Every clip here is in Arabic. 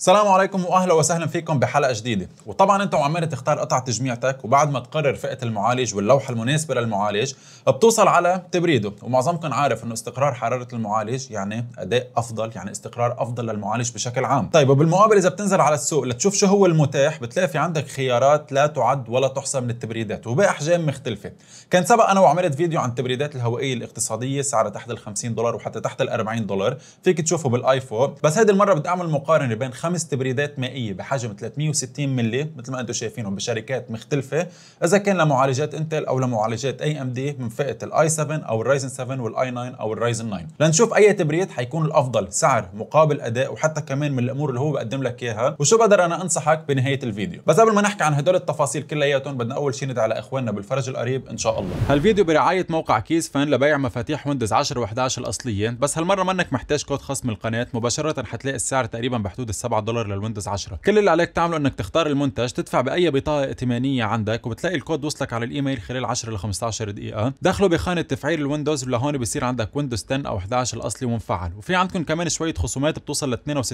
السلام عليكم واهلا وسهلا فيكم بحلقه جديده وطبعا انت وعمال تختار قطع تجميعتك وبعد ما تقرر فئه المعالج واللوحه المناسبه للمعالج بتوصل على تبريده ومعظمكم عارف انه استقرار حراره المعالج يعني اداء افضل يعني استقرار افضل للمعالج بشكل عام طيب وبالمقابل اذا بتنزل على السوق لتشوف شو هو المتاح بتلاقي في عندك خيارات لا تعد ولا تحصى من التبريدات وباحجام مختلفه كان سبق انا وعملت فيديو عن التبريدات الهوائيه الاقتصاديه سعرها تحت ال 50 دولار وحتى تحت ال 40 دولار فيك تشوفه بالايفون بس هذه المره بدي اعمل مقارنه بين خمس تبريدات مائية بحجم 360 ملي مثل ما أنتم شايفينهم بشركات مختلفة إذا كان لمعالجات انتل أو لمعالجات أي أم دي من فئة الآي 7 أو الرايزن 7 والآي 9 أو الرايزن 9 لنشوف أي تبريد حيكون الأفضل سعر مقابل أداء وحتى كمان من الأمور اللي هو بقدم لك إياها وشو بقدر أنا أنصحك بنهاية الفيديو بس قبل ما نحكي عن هدول التفاصيل كلياتهم بدنا أول شيء ندعي على إخواننا بالفرج القريب إن شاء الله هالفيديو برعاية موقع كيس فان لبيع مفاتيح ويندوز 10 و11 الأصليين بس هالمرة منك محتاج كود خصم القناة مباشرة حتلاقي السعر تقريبا بحدود ال دولار للويندوز 10 كل اللي عليك تعمله انك تختار المنتج تدفع باي بطاقه ائتمانيه عندك وبتلاقي الكود وصلك على الايميل خلال 10 ل 15 دقيقه دخله بخانه تفعيل الويندوز ولهون بصير عندك ويندوز 10 او 11 الاصلي ومفعل وفي عندكم كمان شويه خصومات بتوصل ل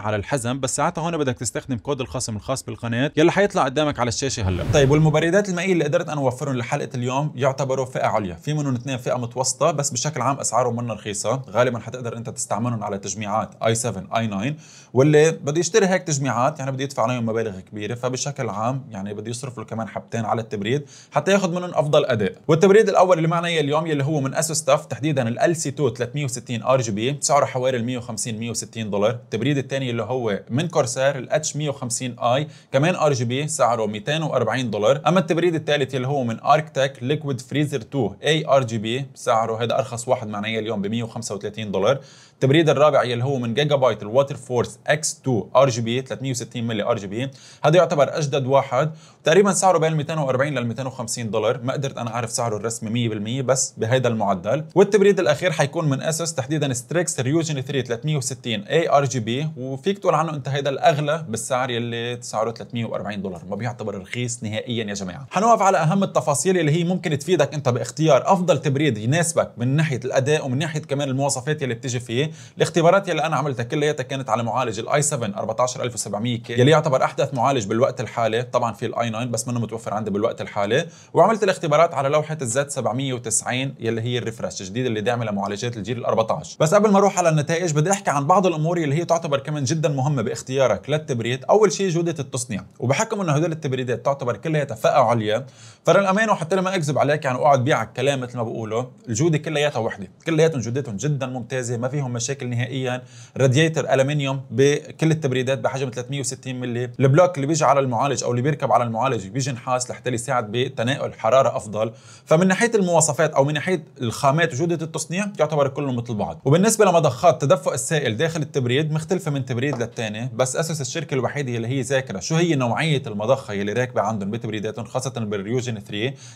62% على الحزم بس ساعتها هون بدك تستخدم كود الخصم الخاص بالقناه يلي حيطلع قدامك على الشاشه هلا طيب والمبردات المائيه اللي قدرت انا اوفرهم لحلقه اليوم يعتبروا فئه عليا في منهم اثنين فئه متوسطه بس بشكل عام اسعارهم منا رخيصه غالبا حتقدر انت تستعملهم على تجميعات اي 7 اي 9 واللي بدي يشتري هيك تجميعات يعني بده يدفع عليهم مبالغ كبيره فبشكل عام يعني بده يصرف له كمان حبتين على التبريد حتى ياخذ منهم افضل اداء والتبريد الاول اللي معنا اليوم يلي هو من اسوس تاف تحديدا ال سي 2 360 ار جي بي سعره حوالي ال 150 160 دولار التبريد الثاني اللي هو من كورسير الاتش 150 اي كمان ار جي بي سعره 240 دولار اما التبريد الثالث اللي هو من اركتك ليكويد فريزر 2 اي ار جي بي سعره هذا ارخص واحد معنا اليوم ب 135 دولار التبريد الرابع اللي هو من جيجا بايت الواتر فورس اكس 2 ار جي بي 360 إيه، ملي ار جي بي إيه. هذا يعتبر اجدد واحد تقريبا سعره بين 240 لل 250 دولار ما قدرت انا اعرف سعره الرسمي 100% بس بهذا المعدل والتبريد الاخير حيكون من اسس تحديدا ستريكس ريوجن 3 360 اي ار جي بي إيه. وفيك تقول عنه انت هيدا الاغلى بالسعر يلي سعره 340 دولار ما بيعتبر رخيص نهائيا يا جماعه حنوقف على اهم التفاصيل اللي هي ممكن تفيدك انت باختيار افضل تبريد يناسبك من ناحيه الاداء ومن ناحيه كمان المواصفات يلي بتيجي فيه الاختبارات يلي انا عملتها كلياتها كانت على معالج الاي 7 7 14700 كي يلي يعتبر احدث معالج بالوقت الحالي طبعا في الاي 9 بس منه متوفر عندي بالوقت الحالي وعملت الاختبارات على لوحه الزد 790 يلي هي الريفرش الجديد اللي داعمه لمعالجات الجيل ال 14 بس قبل ما اروح على النتائج بدي احكي عن بعض الامور اللي هي تعتبر كمان جدا مهمه باختيارك للتبريد اول شيء جوده التصنيع وبحكم انه هدول التبريدات تعتبر كلها فئه عليا فللامانه وحتى لما اكذب عليك يعني اقعد بيعك كلام مثل ما بقوله الجوده كلياتها وحده كلياتهم جودتهم جدا ممتازه ما فيهم مشاكل نهائيا رادياتر المنيوم ب كل التبريدات بحجم 360 ملي البلوك اللي بيجي على المعالج او اللي بيركب على المعالج بيجي نحاس لحتى يساعد بتناول حراره افضل فمن ناحيه المواصفات او من ناحيه الخامات وجوده التصنيع يعتبر كلهم مثل بعض وبالنسبه لمضخات تدفق السائل داخل التبريد مختلفه من تبريد للثاني بس اسس الشركه الوحيده اللي هي ذاكره شو هي نوعيه المضخه يلي راكبه عندهم بتبريداتهم خاصه بالريوجن 3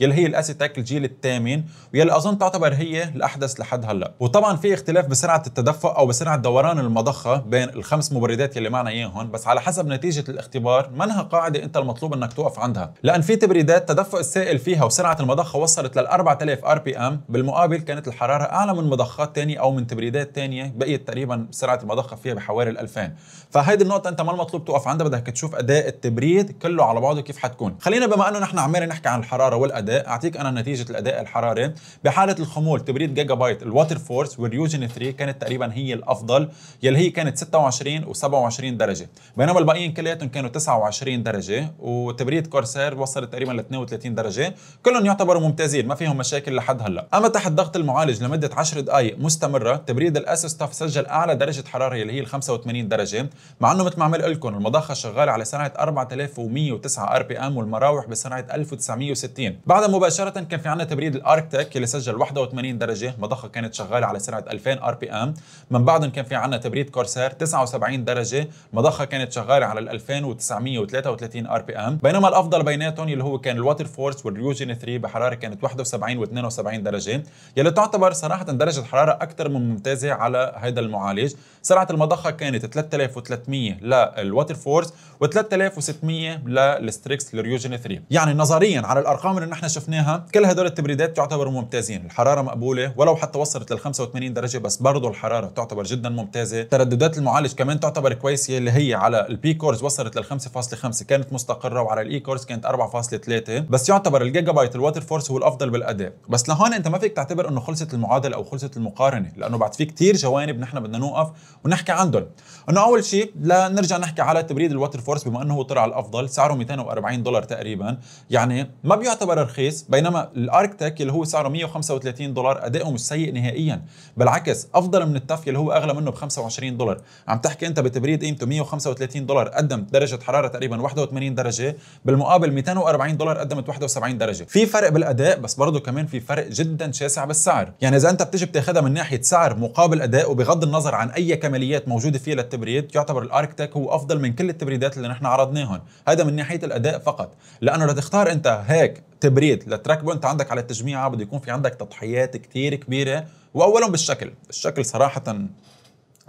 يلي هي الاسيتاك الجيل الثامن ويلي اظن تعتبر هي الاحدث لحد هلا وطبعا في اختلاف بسرعه التدفق او بسرعه دوران المضخه بين الخمس مبردات التبريدات يلي معنا اياهم بس على حسب نتيجه الاختبار منها قاعده انت المطلوب انك توقف عندها لان في تبريدات تدفق السائل فيها وسرعه المضخه وصلت لل 4000 ار بي ام بالمقابل كانت الحراره اعلى من مضخات ثانيه او من تبريدات ثانيه بقيت تقريبا سرعه المضخه فيها بحوالي ال 2000 فهيدي النقطه انت ما المطلوب توقف عندها بدك تشوف اداء التبريد كله على بعضه كيف حتكون خلينا بما انه نحن عمالين نحكي عن الحراره والاداء اعطيك انا نتيجه الاداء الحراري بحاله الخمول تبريد جيجا بايت الواتر فورس والريوجن 3 كانت تقريبا هي الافضل يلي هي كانت 26 و 27 27 درجه بينما الباقيين كلياتهم كانوا 29 درجه وتبريد كورسير وصل تقريبا ل 32 درجه كلهم يعتبروا ممتازين ما فيهم مشاكل لحد هلا اما تحت ضغط المعالج لمده 10 دقائق مستمره تبريد تاف سجل اعلى درجه حراره اللي هي ال 85 درجه مع انه مثل ما عمل لكم المضخه شغاله على سرعه 4109 ار بي ام والمراوح بسرعه 1960 بعدها مباشره كان في عندنا تبريد الاركتيك اللي سجل 81 درجه المضخه كانت شغاله على سرعه 2000 ار بي ام من بعدهم كان في عندنا تبريد كورسير 79 درجه درجه المضخه كانت شغاله على ال 2933 ار بي ام بينما الافضل بيناتهم اللي هو كان الواتر فورس والريوجين 3 بحراره كانت 71 و72 درجه يلي تعتبر صراحه درجه حراره اكثر من ممتازه على هذا المعالج سرعه المضخه كانت 3300 للواتر فورس و3600 للستريكس للريوجين 3 يعني نظريا على الارقام اللي نحن شفناها كل هدول التبريدات تعتبر ممتازين الحراره مقبوله ولو حتى وصلت لل 85 درجه بس برضه الحراره تعتبر جدا ممتازه ترددات المعالج كمان تعتبر خبر كويس اللي هي على البي كورز وصلت لل 5.5 كانت مستقره وعلى الاي كورز كانت 4.3 بس يعتبر الجيجا بايت الواتر فورس هو الافضل بالاداء بس لهون انت ما فيك تعتبر انه خلصت المعادله او خلصت المقارنه لانه بعد في كثير جوانب نحن بدنا نوقف ونحكي عندهم انه اول شيء لنرجع نحكي على تبريد الواتر فورس بما انه هو طلع الافضل سعره 240 دولار تقريبا يعني ما بيعتبر رخيص بينما الاركتيك اللي هو سعره 135 دولار اداؤه مش سيء نهائيا بالعكس افضل من التف اللي هو اغلى منه ب 25 دولار عم تحكي انت بتبريد تبريد قيمته 135 دولار قدمت درجه حراره تقريبا 81 درجه بالمقابل 240 دولار قدمت 71 درجه في فرق بالاداء بس برضه كمان في فرق جدا شاسع بالسعر يعني اذا انت بتجي بتاخذها من ناحيه سعر مقابل اداء وبغض النظر عن اي كماليات موجوده فيها للتبريد يعتبر الاركتك هو افضل من كل التبريدات اللي نحن عرضناهم هذا من ناحيه الاداء فقط لانه لو تختار انت هيك تبريد للتراك بوينت عندك على التجميعه بده يكون في عندك تضحيات كثير كبيره واولهم بالشكل الشكل صراحه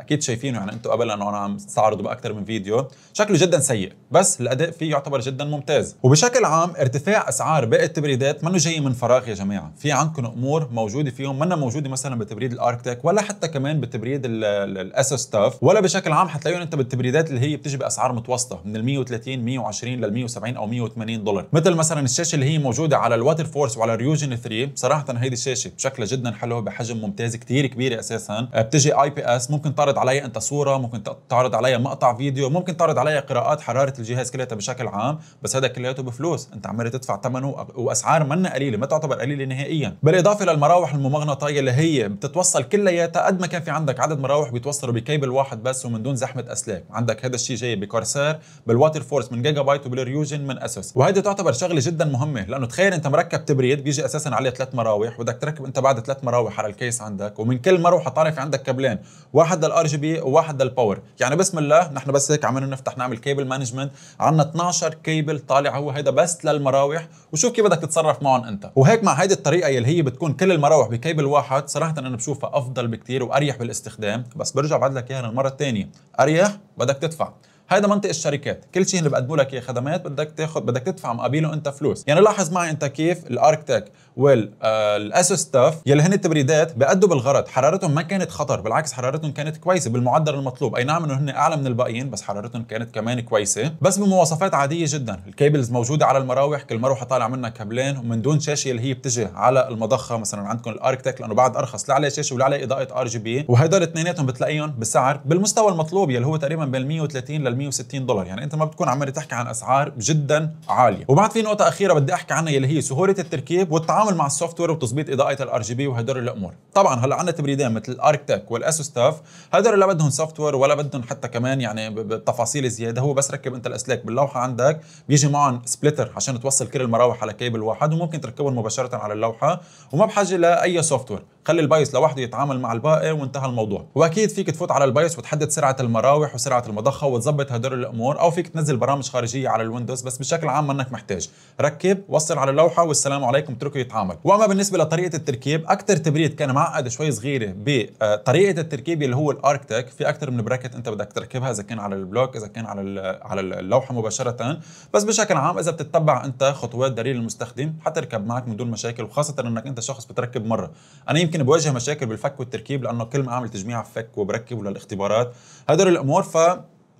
اكيد شايفينه يعني انتم قبل انه انا عم استعرضه باكثر من فيديو شكله جدا سيء بس الاداء فيه يعتبر جدا ممتاز وبشكل عام ارتفاع اسعار باقي التبريدات منه جاي من فراغ يا جماعه في عندكم امور موجوده فيهم ما موجوده مثلا بتبريد الاركتيك ولا حتى كمان بتبريد الاسو ستاف ولا بشكل عام حتلاقيهم انت بالتبريدات اللي هي بتجي باسعار متوسطه من ال 130 120 لل 170 او 180 دولار مثل مثلا الشاشه اللي هي موجوده على الواتر فورس وعلى الريوجن 3 صراحه هيدي الشاشه شكلها جدا حلو بحجم ممتاز كثير كبير اساسا بتجي اي بي اس ممكن تعرض علي انت صوره ممكن تعرض علي مقطع فيديو ممكن تعرض علي قراءات حراره الجهاز كلياتها بشكل عام بس هذا كلياته بفلوس انت عمال تدفع ثمنه واسعار منا قليله ما تعتبر قليله نهائيا بالاضافه للمراوح الممغنطيه اللي هي بتتوصل كلياتها قد ما كان في عندك عدد مراوح بيتوصلوا بكيبل واحد بس ومن دون زحمه اسلاك عندك هذا الشيء جاي بكورسير بالواتر فورس من جيجا بايت وبالريوجن من اسوس وهيدي تعتبر شغله جدا مهمه لانه تخيل انت مركب تبريد بيجي اساسا عليه ثلاث مراوح بدك تركب انت بعد ثلاث مراوح على الكيس عندك ومن كل مروحه طالع في عندك كابلين واحد الار جي بي وواحد للباور يعني بسم الله نحن بس هيك عملنا نفتح نعمل كيبل مانجمنت عندنا 12 كيبل طالع هو هيدا بس للمراوح وشوف كيف بدك تتصرف معهم انت وهيك مع هيدي الطريقة يلي هي بتكون كل المراوح بكيبل واحد صراحة انا بشوفها افضل بكتير واريح بالاستخدام بس برجع بعد لك اياها المرة الثانية اريح بدك تدفع هذا منطق الشركات كل شيء اللي بقدموا لك اياه خدمات بدك تاخذ بدك تدفع مقابله انت فلوس يعني لاحظ معي انت كيف الاركتك والاسو آه، ستاف يلي هن التبريدات بيأدوا بالغرض حرارتهم ما كانت خطر بالعكس حرارتهم كانت كويسه بالمعدل المطلوب اي نعم انه هن اعلى من الباقيين بس حرارتهم كانت كمان كويسه بس بمواصفات عاديه جدا الكيبلز موجوده على المراوح كل مروحه طالع منها كابلين ومن دون شاشه اللي هي بتجي على المضخه مثلا عندكم الاركتك لانه بعد ارخص لا عليه شاشه ولا عليه اضاءه ار جي بي وهدول اثنيناتهم بتلاقيهم بسعر بالمستوى المطلوب يلي هو تقريبا بين 130 لل 160 دولار يعني انت ما بتكون عم تحكي عن اسعار جدا عاليه وبعد في نقطه اخيره بدي احكي عنها اللي هي سهوله التركيب والتعامل مع السوفت وير وتظبيط اضاءه الار جي بي وهدول الامور طبعا هلا عندنا تبريدين مثل الاركتك والاسوستاف هدول لا بدهم سوفت وير ولا بدهم حتى كمان يعني بتفاصيل زياده هو بس ركب انت الاسلاك باللوحه عندك بيجي معهم سبلتر عشان توصل كل المراوح على كيبل واحد وممكن تركبهم مباشره على اللوحه وما بحاجه لاي سوفت وير خلي البايس لوحده يتعامل مع الباقي وانتهى الموضوع واكيد فيك تفوت على البايس وتحدد سرعه المراوح وسرعه المضخه وتظبط ظابط هدول الامور او فيك تنزل برامج خارجيه على الويندوز بس بشكل عام منك محتاج ركب وصل على اللوحه والسلام عليكم اتركه يتعامل واما بالنسبه لطريقه التركيب اكثر تبريد كان معقد شوي صغيره بطريقه آه، التركيب اللي هو الاركتك في اكثر من براكت انت بدك تركبها اذا كان على البلوك اذا كان على على اللوحه مباشره بس بشكل عام اذا بتتبع انت خطوات دليل المستخدم حتركب معك من دون مشاكل وخاصه انك انت شخص بتركب مره انا يمكن بواجه مشاكل بالفك والتركيب لانه كل ما اعمل تجميع فك وبركب وللاختبارات هدول الامور ف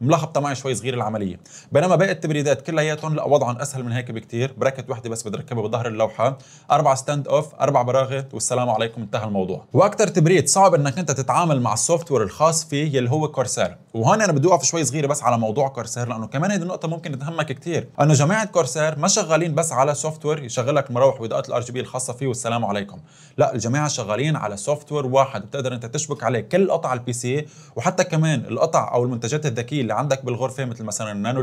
ملخبطه معي شوي صغير العمليه بينما باقي التبريدات كلياتهم لا وضعهم اسهل من هيك بكتير براكت وحده بس بدي اركبها بظهر اللوحه اربع ستاند اوف اربع براغي والسلام عليكم انتهى الموضوع واكثر تبريد صعب انك انت تتعامل مع السوفت وير الخاص فيه اللي هو كورسير وهون انا بدي اوقف شوي صغيره بس على موضوع كورسير لانه كمان هذه النقطه ممكن تهمك كثير انه جماعه كورسير ما شغالين بس على سوفت وير يشغل لك مراوح واضاءات الار جي بي الخاصه فيه والسلام عليكم لا الجماعه شغالين على سوفت وير واحد بتقدر انت تشبك عليه كل قطع البي سي وحتى كمان القطع او المنتجات الذكيه اللي عندك بالغرفه مثل مثلا النانو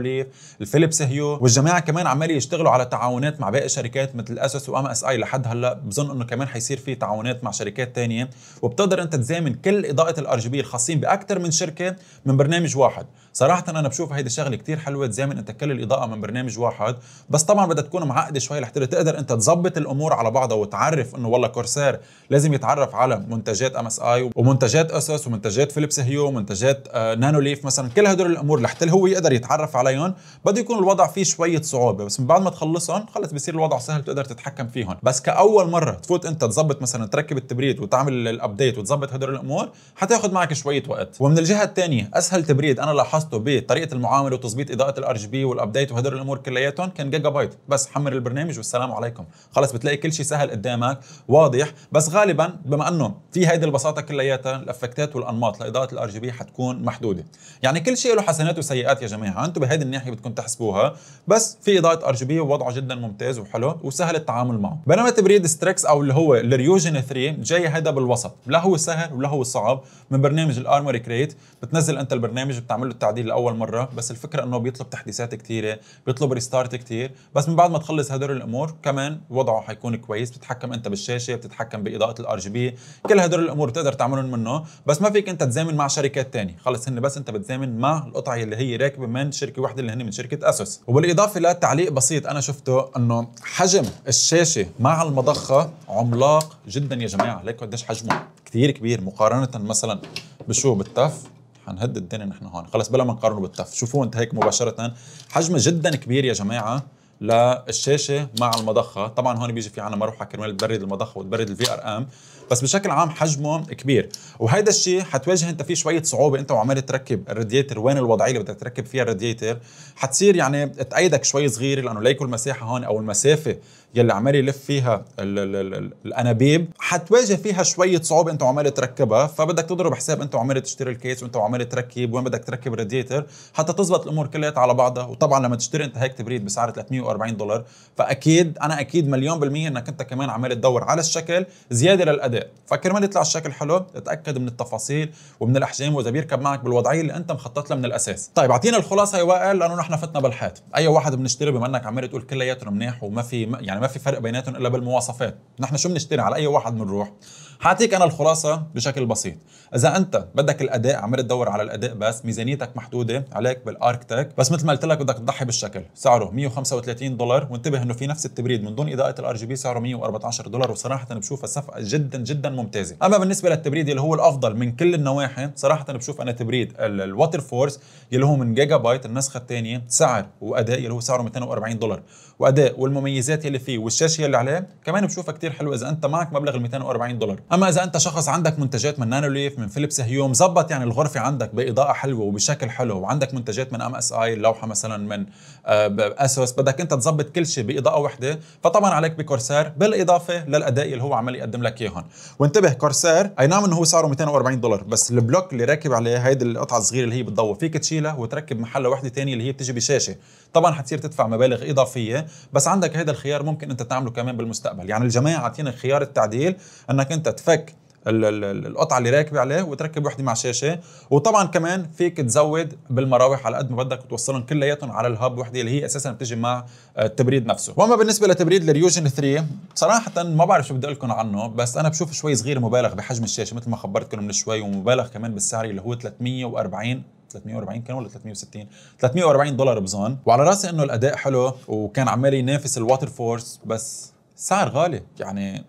الفيليبس هيو والجماعه كمان عمال يشتغلوا على تعاونات مع باقي الشركات مثل اسس وام اس اي لحد هلا بظن انه كمان حيصير في تعاونات مع شركات ثانيه وبتقدر انت تزامن كل اضاءه الار جي بي الخاصين باكثر من شركه من برنامج واحد صراحه انا بشوف هيدي الشغله كثير حلوه تزامن انت كل الاضاءه من برنامج واحد بس طبعا بدها تكون معقده شوي لحتى تقدر انت تظبط الامور على بعضها وتعرف انه والله كورسير لازم يتعرف على منتجات ام اس اي ومنتجات اسس ومنتجات فيليبس هيو ومنتجات آه نانو ليف مثلا كل هدول الامور لحتى هو يقدر يتعرف عليهم بده يكون الوضع فيه شويه صعوبه بس من بعد ما تخلصهم خلص بصير الوضع سهل بتقدر تتحكم فيهم بس كاول مره تفوت انت تظبط مثلا تركب التبريد وتعمل الابديت وتظبط هدول الامور حتاخذ معك شويه وقت ومن الجهه الثانيه اسهل تبريد انا لاحظته بطريقه المعامله وتظبيط اضاءه الار جي بي والابديت وهدول الامور كلياتهم كان جيجا بايت بس حمل البرنامج والسلام عليكم خلص بتلاقي كل شيء سهل قدامك واضح بس غالبا بما انه في هيدي البساطه كلياتها الافكتات والانماط لاضاءه الار جي بي حتكون محدوده يعني كل شيء له حسنات وسيئات يا جماعه انتم بهيدي الناحيه بدكم تحسبوها بس في اضاءه ار جي بي ووضعه جدا ممتاز وحلو وسهل التعامل معه بينما تبريد ستريكس او اللي هو الريوجن 3 جاي هيدا بالوسط لا هو سهل ولا هو صعب من برنامج الارموري كريت بتنزل انت البرنامج بتعمل له التعديل لاول مره بس الفكره انه بيطلب تحديثات كثيره بيطلب ريستارت كثير بس من بعد ما تخلص هدول الامور كمان وضعه حيكون كويس بتتحكم انت بالشاشه بتتحكم باضاءه الار جي بي كل هدول الامور بتقدر تعملهم منه بس ما فيك انت تزامن مع شركات ثانيه خلص هن بس انت بتزامن مع القطع اللي هي راكبه من شركه واحده اللي هن من شركه اسوس وبالاضافه لتعليق بسيط انا شفته انه حجم الشاشه مع المضخه عملاق جدا يا جماعه ليك قديش حجمه كثير كبير مقارنه مثلا بشو بالتف حنهد الدنيا نحن هون خلص بلا ما نقارنه بالتف شوفوا انت هيك مباشره حجمه جدا كبير يا جماعه للشاشه مع المضخه طبعا هون بيجي في عنا مروحه كرمال تبرد المضخه وتبرد الفي ار ام بس بشكل عام حجمه كبير وهيدا الشيء حتواجه انت فيه شويه صعوبه انت وعمال تركب الرادياتر وين الوضعيه اللي بدك تركب فيها الرادياتر حتصير يعني تايدك شوي صغير لانه ليكو المساحه هون او المسافه يلي عمال يلف فيها الـ الـ الـ الـ الانابيب حتواجه فيها شويه صعوبه انت وعمال تركبها فبدك تضرب حساب انت وعمال تشتري الكيس وانت وعمال تركب وين بدك تركب الرادياتر حتى تزبط الامور كلها على بعضها وطبعا لما تشتري انت هيك تبريد بسعر 300 40 دولار فاكيد انا اكيد مليون بالميه انك انت كمان عمال تدور على الشكل زياده للاداء فكرمال يطلع الشكل حلو تتاكد من التفاصيل ومن الاحجام واذا بيركب معك بالوضعيه اللي انت مخطط لها من الاساس طيب اعطينا الخلاصه يا وائل لانه نحن فتنا بالحيط اي واحد بنشتري بما انك عمال تقول كلياتهم منيح وما في يعني ما في فرق بيناتهم الا بالمواصفات نحن شو بنشتري على اي واحد بنروح حاعطيك انا الخلاصه بشكل بسيط اذا انت بدك الاداء عمال تدور على الاداء بس ميزانيتك محدوده عليك بالاركتك بس مثل ما قلت لك بدك تضحي بالشكل سعره 135 دولار وانتبه انه في نفس التبريد من دون اضاءه الار جي بي سعره 114 دولار وصراحه بشوفها صفقه جدا جدا ممتازه اما بالنسبه للتبريد اللي هو الافضل من كل النواحي صراحه بشوف انا تبريد الواتر فورس اللي هو من جيجا بايت النسخه الثانيه سعر واداء اللي هو سعره 240 دولار واداء والمميزات اللي فيه والشاشه اللي عليه كمان بشوفها كثير حلوه اذا انت معك مبلغ ال 240 دولار اما اذا انت شخص عندك منتجات من نانو ليف من فيليبس هيوم زبط يعني الغرفه عندك باضاءه حلوه وبشكل حلو وعندك منتجات من ام اس اي اللوحه مثلا من آه، اسوس بدك انت تظبط كل شيء باضاءه وحده فطبعا عليك بكورسير بالاضافه للاداء اللي هو عمال يقدم لك اياهم وانتبه كورسير اي نعم انه هو سعره 240 دولار بس البلوك اللي راكب عليه هيدي القطعه الصغيره اللي هي بتضوي فيك تشيلها وتركب محلها وحده ثانيه اللي هي بتجي بشاشه طبعا حتصير تدفع مبالغ اضافيه بس عندك هذا الخيار ممكن انت تعمله كمان بالمستقبل يعني الجماعه عطينا خيار التعديل انك انت تفك القطعه اللي راكبه عليه وتركب وحده مع شاشه وطبعا كمان فيك تزود بالمراوح على قد ما بدك وتوصلهم كلياتهم على الهاب وحده اللي هي اساسا بتجي مع آه، التبريد نفسه واما بالنسبه لتبريد الريوجن 3 صراحه ما بعرف شو بدي اقول لكم عنه بس انا بشوف شوي صغير مبالغ بحجم الشاشه مثل ما خبرتكم من شوي ومبالغ كمان بالسعر اللي هو 340 340 كان ولا 360 340 دولار بظن وعلى راسي انه الاداء حلو وكان عمال ينافس الواتر فورس بس سعر غالي يعني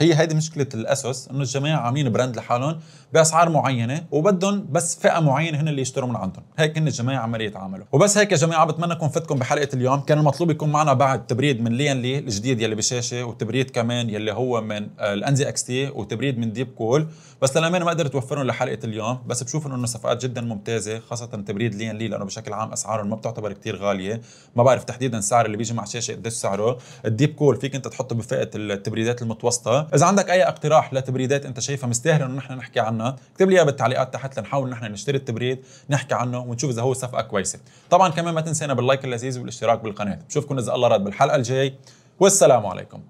هي هيدي مشكله الاسس انه الجماعه عاملين براند لحالهم باسعار معينه وبدهم بس فئه معينه هن اللي يشتروا من عندهم هيك هن الجماعه عمليه يتعاملوا وبس هيك يا جماعه بتمنى اكون فتكم بحلقه اليوم كان المطلوب يكون معنا بعد تبريد من ليان لي الجديد يلي بشاشه وتبريد كمان يلي هو من الانزي اكس تي وتبريد من ديب كول بس للامانه ما قدرت اوفرهم لحلقه اليوم بس بشوف انه صفقات جدا ممتازه خاصه تبريد ليان لي لانه بشكل عام اسعارهم ما بتعتبر كثير غاليه ما بعرف تحديدا السعر اللي بيجي مع شاشه قديش سعره الديب كول فيك انت تحطه بفئه التبريدات المتوسطه اذا عندك اي اقتراح لتبريدات انت شايفها مستاهله انه نحن نحكي عنها اكتب لي اياها بالتعليقات تحت لنحاول نحن نشتري التبريد نحكي عنه ونشوف اذا هو صفقه كويسه طبعا كمان ما تنسينا باللايك اللذيذ والاشتراك بالقناه بشوفكم اذا الله راد بالحلقه الجاي والسلام عليكم